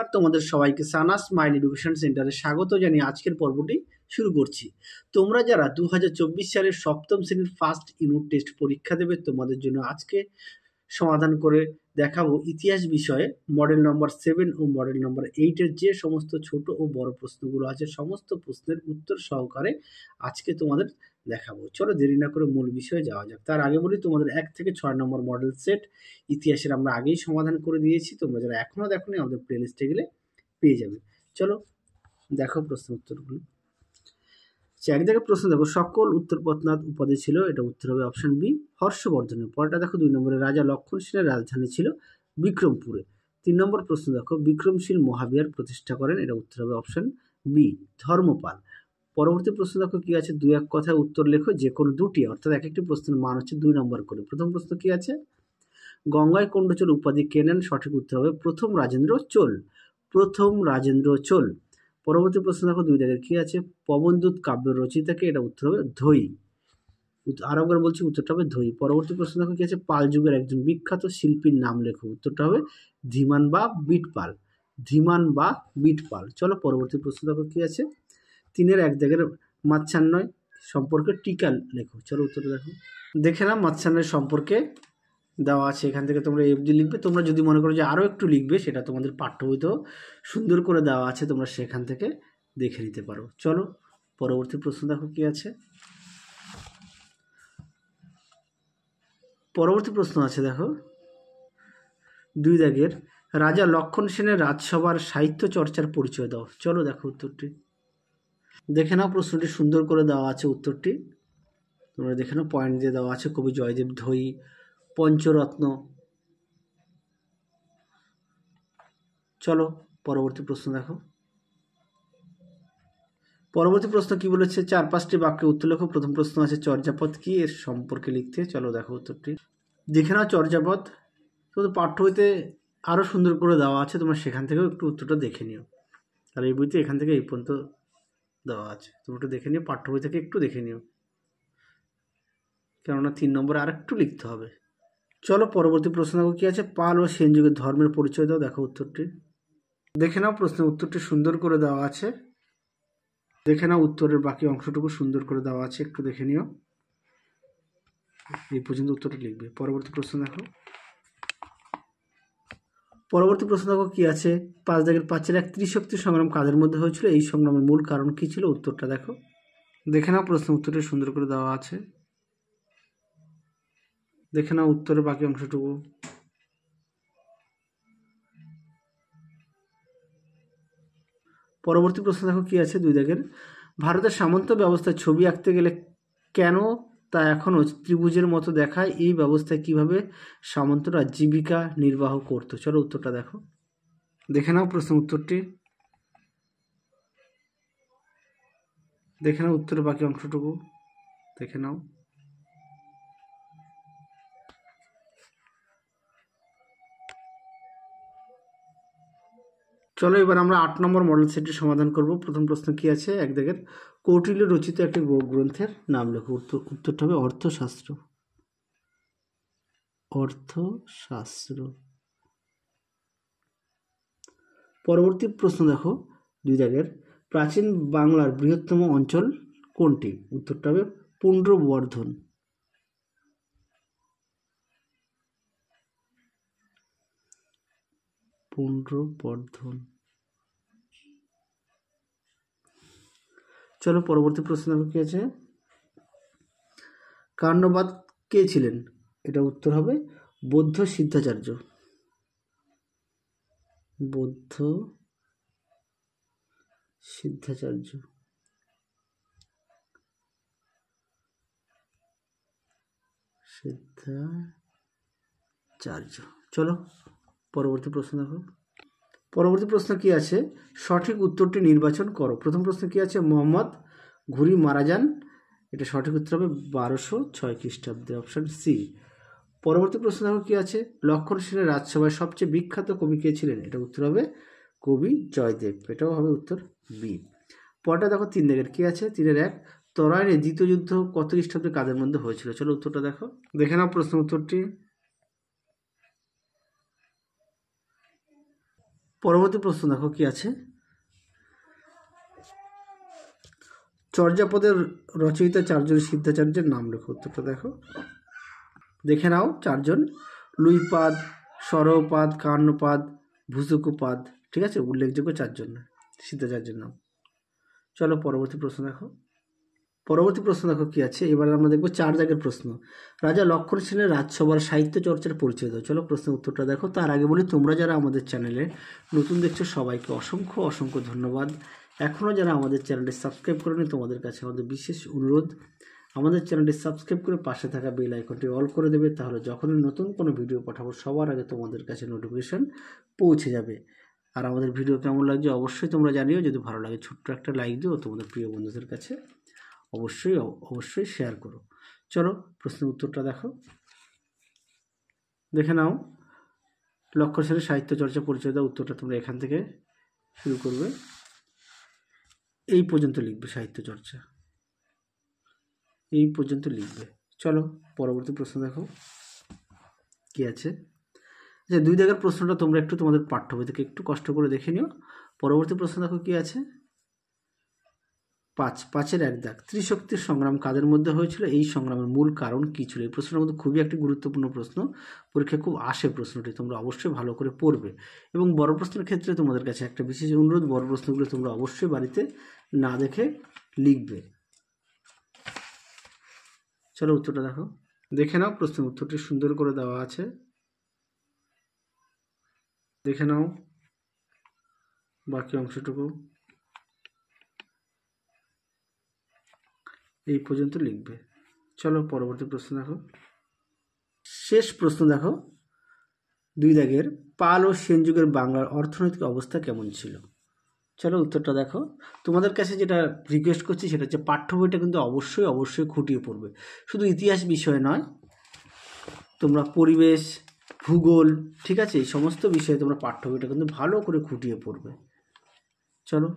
নমস্কার তোমাদের সবাইকে সানাস মাইল এডুকেশন সেন্টারে স্বাগত জানিয়ে আজকের পর্বটি শুরু করছি তোমরা যারা দু সালের সপ্তম শ্রেণীর ফার্স্ট ইউনিট টেস্ট পরীক্ষা দেবে তোমাদের জন্য আজকে সমাধান করে দেখাবো ইতিহাস বিষয়ে মডেল নম্বর সেভেন ও মডেল নম্বর এইটের যে সমস্ত ছোট ও বড় প্রশ্নগুলো আছে সমস্ত প্রশ্নের উত্তর সহকারে আজকে তোমাদের দেখাবো চলো দেরি না করে মূল বিষয়ে যাওয়া যাক তার আগে বলি তোমাদের এক থেকে ছয় নম্বর মডেল সেট ইতিহাসের আমরা আগেই সমাধান করে দিয়েছি তোমরা যারা এখনও দেখো আমাদের প্লেলিস্টে গেলে পেয়ে যাবে চলো দেখো প্রশ্ন উত্তরগুলো সে এক জায়গায় প্রশ্ন দেখো সকল উত্তরপথনাথ উপাধি ছিল এটা উত্তর হবে অপশান বি হর্ষবর্ধনের পরটা দেখো দুই নম্বরে রাজা লক্ষণ সেনের রাজধানী ছিল বিক্রমপুরে তিন নম্বর প্রশ্ন দেখো বিক্রমশীল মহাবিহার প্রতিষ্ঠা করেন এটা উত্তর হবে অপশান বি ধর্মপাল পরবর্তী প্রশ্ন দেখো কী আছে দুই এক কথায় উত্তর লেখো যে কোনো দুটি অর্থাৎ এক একটি প্রশ্নের মান হচ্ছে দুই নম্বর করে প্রথম প্রশ্ন কী আছে গঙ্গায় কুণ্ডচোল উপাধি কে নেন সঠিক উত্তর হবে প্রথম রাজেন্দ্র চোল প্রথম রাজেন্দ্র চোল পরবর্তী প্রশ্ন দেখো দুই জায়গায় কী আছে পবনদূত কাব্য রচিতাকে এটা উত্তর হবে ধৈ আরেকবার বলছি উত্তরটা হবে ধৈ পরবর্তী প্রশ্ন দেখো কী আছে পাল যুগের একজন বিখ্যাত শিল্পীর নাম লেখো উত্তরটা হবে ধীমান বা বিটপাল ধীমান বা বিটপাল চলো পরবর্তী প্রশ্ন দেখো কী আছে তিনের এক জায়গায় মাছান্নয় সম্পর্কে টিকা লেখো চলো উত্তরটা দেখো দেখে না মাছান্নয় সম্পর্কে দেওয়া আছে এখান থেকে তোমরা এফডি লিখবে তোমরা যদি মনে করো যে আরও একটু লিখবে সেটা তোমাদের পাঠ্য বইতেও সুন্দর করে দেওয়া আছে তোমরা সেখান থেকে দেখে নিতে পারো চলো পরবর্তী প্রশ্ন দেখো কী আছে পরবর্তী প্রশ্ন আছে দেখো দুই দাগের রাজা লক্ষণ সেনের রাজসভার সাহিত্য চর্চার পরিচয় দাও চলো দেখো উত্তরটি দেখে নাও প্রশ্নটি সুন্দর করে দেওয়া আছে উত্তরটি তোমরা দেখে নাও পয়েন্ট দিয়ে দেওয়া আছে কবি জয়দেব ধৈ পঞ্চরত্ন চলো পরবর্তী প্রশ্ন দেখো পরবর্তী প্রশ্ন কি বলেছে চার পাঁচটি বাক্যে উত্তর লেখো প্রথম প্রশ্ন আছে চর্যাপদ কি এর সম্পর্কে লিখতে চলো দেখো উত্তরটি দেখে নাও চর্যাপদ তোমাদের পাঠ্য বইতে আরও সুন্দর করে দেওয়া আছে তোমার সেখান থেকেও একটু উত্তরটা দেখে নিও তাহলে এই বইতে এখান থেকে এই পর্যন্ত দেওয়া আছে তুমি একটু দেখে নিও পাঠ্য বই থেকে একটু দেখে নিও কেননা তিন নম্বরে আর একটু লিখতে হবে চলো পরবর্তী প্রশ্ন কি কী আছে পাল ও সেন যুগের ধর্মের পরিচয় দাও দেখো উত্তরটি দেখে নাও প্রশ্নের উত্তরটি সুন্দর করে দেওয়া আছে দেখে নাও উত্তরের বাকি অংশটুকু সুন্দর করে দেওয়া আছে একটু দেখে নিও এই পর্যন্ত উত্তরটা লিখবে পরবর্তী প্রশ্ন দেখো পরবর্তী প্রশ্ন দেখো কী আছে পাঁচ দাগের পাঁচের এক ত্রিশক্তি সংগ্রাম কাদের মধ্যে হয়েছিল এই সংগ্রামের মূল কারণ কী ছিল উত্তরটা দেখো দেখে নাও প্রশ্ন উত্তরটি সুন্দর করে দেওয়া আছে দেখে নাও উত্তরের বাকি অংশটুকু পরবর্তী প্রশ্ন দেখো কি আছে দুই দাগের ভারতের সামন্ত ব্যবস্থায় ছবি আঁকতে গেলে কেন তা এখনও ত্রিভুজের মতো দেখায় এই ব্যবস্থায় কিভাবে সামন্তরা জীবিকা নির্বাহ করতো চলো উত্তরটা দেখো দেখে নাও প্রশ্ন উত্তরটি দেখে নাও উত্তরের বাকি অংশটুকু দেখে নাও চলো এবার আমরা আট নম্বর মডেল সেটটি সমাধান করব প্রথম প্রশ্ন কি আছে এক দেখেন কৌটিল্য রচিত একটি গ্রন্থের নাম লেখো উত্তর উত্তরটা হবে অর্থশাস্ত্র অর্থশাস্ত্র পরবর্তী প্রশ্ন দেখো দুই দাগের প্রাচীন বাংলার বৃহত্তম অঞ্চল কোনটি উত্তরটা হবে পুণ্ড্রবর্ধন পুনর্বর্ধন চলো পরবর্তী প্রশ্ন দেখো কি আছে কার্ণবাদ কে ছিলেন এটা উত্তর হবে বৌদ্ধ সিদ্ধাচার্য বৌদ্ধ সিদ্ধাচার্য সিদ্ধাচার্য চলো পরবর্তী প্রশ্ন দেখো পরবর্তী প্রশ্ন কি আছে সঠিক উত্তরটি নির্বাচন করো প্রথম প্রশ্ন কি আছে মোহাম্মদ ঘুরি মারা যান এটা সঠিক উত্তর হবে বারোশো ছয় খ্রিস্টাব্দে অপশান সি পরবর্তী প্রশ্ন দেখো কী আছে লক্ষণ সেনের রাজসভায় সবচেয়ে বিখ্যাত কবি কে ছিলেন এটা উত্তর হবে কবি জয়দেব এটাও হবে উত্তর বি পরটা দেখো তিন দেখের কী আছে তিনের এক তরাইনে দ্বিতীয় যুদ্ধ কত খ্রিস্টাব্দে কাদের মধ্যে হয়েছিল চলো উত্তরটা দেখো দেখে নাও প্রশ্ন উত্তরটি পরবর্তী প্রশ্ন দেখো কি আছে চর্যাপদের রচয়িতা চারজন সিদ্ধাচার্যের নাম লেখো উত্তরটা দেখো দেখে নাও চারজন লুইপাদ সরপাদ কান্নপাদ ভুসুকুপাদ ঠিক আছে উল্লেখযোগ্য চারজন সিদ্ধাচার্যের নাম চলো পরবর্তী প্রশ্ন দেখো পরবর্তী প্রশ্ন দেখো কী আছে এবার আমরা দেখবো চার জায়গার প্রশ্ন রাজা লক্ষণ সেনের রাজসভার সাহিত্য চর্চার পরিচয় দাও চলো প্রশ্নের উত্তরটা দেখো তার আগে বলি তোমরা যারা আমাদের চ্যানেলে নতুন দেখছো সবাইকে অসংখ্য অসংখ্য ধন্যবাদ এখনও যারা আমাদের চ্যানেলটি সাবস্ক্রাইব করেনি তোমাদের কাছে আমাদের বিশেষ অনুরোধ আমাদের চ্যানেলটি সাবস্ক্রাইব করে পাশে থাকা বেল আইকনটি অল করে দেবে তাহলে যখনই নতুন কোনো ভিডিও পাঠাবো সবার আগে তোমাদের কাছে নোটিফিকেশান পৌঁছে যাবে আর আমাদের ভিডিও কেমন লাগছে অবশ্যই তোমরা জানিও যদি ভালো লাগে ছোট্ট একটা লাইক দিও তোমাদের প্রিয় বন্ধুদের কাছে অবশ্যই অবশ্যই শেয়ার করো চলো প্রশ্নের উত্তরটা দেখো দেখে নাও লক্ষ্য সেরে সাহিত্য চর্চা পরিচয় দেওয়া উত্তরটা তোমরা এখান থেকে শুরু করবে এই পর্যন্ত লিখবে সাহিত্য চর্চা এই পর্যন্ত লিখবে চলো পরবর্তী প্রশ্ন দেখো কি আছে আচ্ছা দুই জায়গার প্রশ্নটা তোমরা একটু তোমাদের পাঠ্য থেকে একটু কষ্ট করে দেখে নিও পরবর্তী প্রশ্ন দেখো কি আছে পাঁচ পাঁচের এক দাগ ত্রিশক্তির সংগ্রাম কাদের মধ্যে হয়েছিল এই সংগ্রামের মূল কারণ কী ছিল এই প্রশ্নের মধ্যে খুবই একটি গুরুত্বপূর্ণ প্রশ্ন পরীক্ষায় খুব আসে প্রশ্নটি তোমরা অবশ্যই ভালো করে পড়বে এবং বড় প্রশ্নের ক্ষেত্রে তোমাদের কাছে একটা বিশেষ অনুরোধ বড় প্রশ্নগুলো তোমরা অবশ্যই বাড়িতে না দেখে লিখবে চলো উত্তরটা দেখো দেখে নাও প্রশ্নের উত্তরটি সুন্দর করে দেওয়া আছে দেখে নাও বাকি অংশটুকু এই পর্যন্ত লিখবে চলো পরবর্তী প্রশ্ন দেখো শেষ প্রশ্ন দেখো দুই দাগের পাল ও সেন যুগের বাংলার অর্থনৈতিক অবস্থা কেমন ছিল চলো উত্তরটা দেখো তোমাদের কাছে যেটা রিকোয়েস্ট করছি সেটা হচ্ছে পাঠ্য বইটা কিন্তু অবশ্যই অবশ্যই খুঁটিয়ে পড়বে শুধু ইতিহাস বিষয় নয় তোমরা পরিবেশ ভূগোল ঠিক আছে এই সমস্ত বিষয়ে তোমরা পাঠ্য বইটা কিন্তু ভালো করে খুঁটিয়ে পড়বে চলো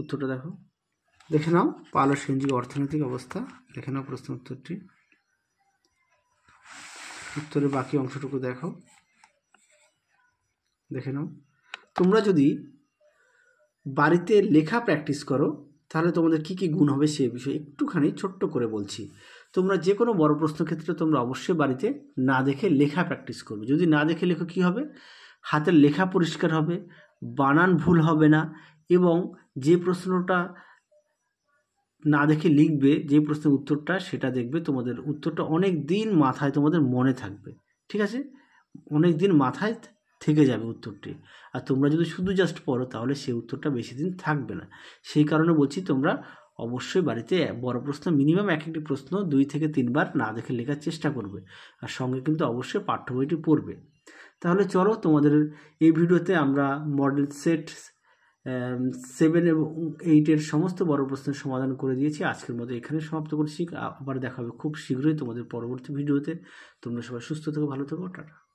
উত্তরটা দেখো দেখে নাও পালসেনজি অর্থনৈতিক অবস্থা দেখে নাও প্রশ্ন উত্তরটি উত্তরের বাকি অংশটুকু দেখো দেখে নাও তোমরা যদি বাড়িতে লেখা প্র্যাকটিস করো তাহলে তোমাদের কি কি গুণ হবে সে বিষয়ে একটুখানি ছোট্ট করে বলছি তোমরা যে কোনো বড় প্রশ্ন ক্ষেত্রে তোমরা অবশ্যই বাড়িতে না দেখে লেখা প্র্যাকটিস করবে যদি না দেখে লেখো কি হবে হাতের লেখা পরিষ্কার হবে বানান ভুল হবে না এবং যে প্রশ্নটা না দেখে লিখবে যে প্রশ্নের উত্তরটা সেটা দেখবে তোমাদের উত্তরটা অনেক দিন মাথায় তোমাদের মনে থাকবে ঠিক আছে অনেক দিন মাথায় থেকে যাবে উত্তরটি আর তোমরা যদি শুধু জাস্ট পড়ো তাহলে সেই উত্তরটা বেশি দিন থাকবে না সেই কারণে বলছি তোমরা অবশ্যই বাড়িতে বড় প্রশ্ন মিনিমাম এক একটি প্রশ্ন দুই থেকে তিনবার না দেখে লেখার চেষ্টা করবে আর সঙ্গে কিন্তু অবশ্যই পাঠ্য বইটি পড়বে তাহলে চলো তোমাদের এই ভিডিওতে আমরা মডেল সেট সেভেন এবং এইটের সমস্ত বড় প্রশ্নের সমাধান করে দিয়েছি আজকের মতো এখানে সমাপ্ত করছি আবার দেখা হবে খুব শীঘ্রই তোমাদের পরবর্তী ভিডিওতে তোমরা সবাই সুস্থ থেকো ভালো থেকো টাটা